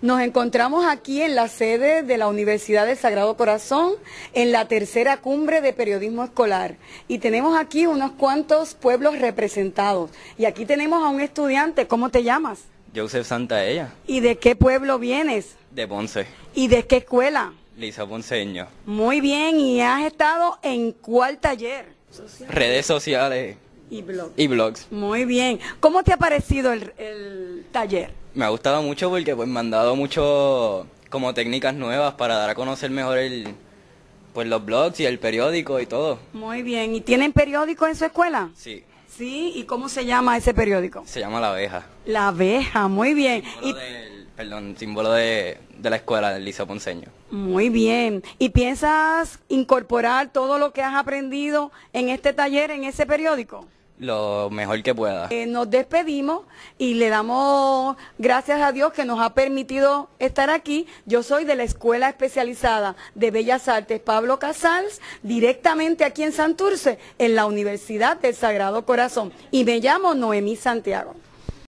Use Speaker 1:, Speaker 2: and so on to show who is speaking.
Speaker 1: Nos encontramos aquí en la sede de la Universidad del Sagrado Corazón, en la tercera cumbre de periodismo escolar. Y tenemos aquí unos cuantos pueblos representados. Y aquí tenemos a un estudiante. ¿Cómo te llamas?
Speaker 2: Joseph Santaella.
Speaker 1: ¿Y de qué pueblo vienes? De Ponce. ¿Y de qué escuela?
Speaker 2: Lisa Ponceño.
Speaker 1: Muy bien. ¿Y has estado en cuál taller?
Speaker 2: Redes sociales. Y blogs. Y blogs.
Speaker 1: Muy bien. ¿Cómo te ha parecido el, taller?
Speaker 2: Me ha gustado mucho porque pues me han dado mucho como técnicas nuevas para dar a conocer mejor el pues los blogs y el periódico y todo.
Speaker 1: Muy bien. ¿Y tienen periódico en su escuela? Sí. Sí, ¿y cómo se llama ese periódico? Se
Speaker 2: llama La Abeja.
Speaker 1: La Abeja, muy bien. Símbolo
Speaker 2: y... perdón, símbolo de, de la escuela del Ponceño.
Speaker 1: Muy bien. ¿Y piensas incorporar todo lo que has aprendido en este taller, en ese periódico?
Speaker 2: lo mejor que pueda. Eh,
Speaker 1: nos despedimos y le damos gracias a Dios que nos ha permitido estar aquí. Yo soy de la Escuela Especializada de Bellas Artes Pablo Casals, directamente aquí en Santurce, en la Universidad del Sagrado Corazón. Y me llamo Noemí Santiago.